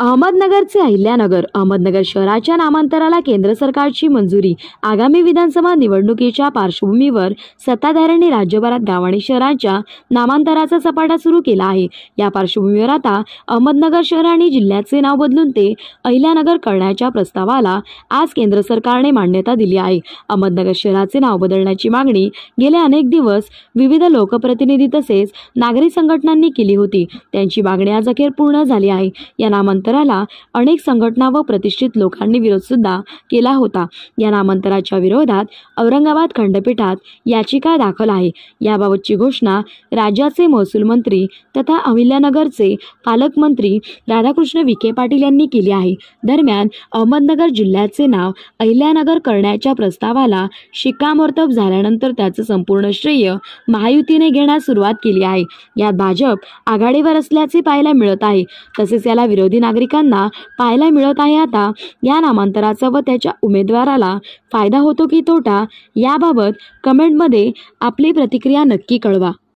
अहमदनगरचे अहिल्यानगर अहमदनगर शहराच्या नामांतराला केंद्र सरकारची मंजुरी आगामी विधानसभा निवडणुकीच्या पार्श्वभूमीवर सत्ताधाऱ्यांनी राज्यभरात गाव आणि शहरांच्या नामांतराचा सपाटा सुरू केला आहे या पार्श्वभूमीवर आता अहमदनगर शहर आणि जिल्ह्याचे नाव बदलून ते अहिल्यानगर करण्याच्या प्रस्तावाला आज केंद्र सरकारने मान्यता दिली आहे अहमदनगर शहराचे नाव बदलण्याची मागणी गेले अनेक दिवस विविध लोकप्रतिनिधी तसेच नागरी संघटनांनी केली होती त्यांची मागणी आज अखेर पूर्ण झाली आहे या नामांतर नामांतराला अनेक संघटना व प्रतिष्ठित लोकांनी विरोध सुद्धा केला होता या नामांतराच्या विरोधात औरंगाबाद खंडपीठात याचिका दाखल आहे याबाबतची घोषणा राज्याचे महसूल मंत्री तथा अहिल्यानगरचे पालकमंत्री राधाकृष्ण विखे पाटील यांनी केली आहे दरम्यान अहमदनगर जिल्ह्याचे नाव अहिल्यानगर करण्याच्या प्रस्तावाला शिक्कामोर्तब झाल्यानंतर त्याचं संपूर्ण श्रेय महायुतीने घेण्यास सुरुवात केली आहे यात भाजप आघाडीवर असल्याचे पाहायला मिळत आहे तसेच याला विरोधी नागरिक नागरिकांना पाहायला मिळत आहे आता या नामांतराचा व त्याच्या उमेदवाराला फायदा होतो की तोटा याबाबत कमेंटमध्ये आपली प्रतिक्रिया नक्की कळवा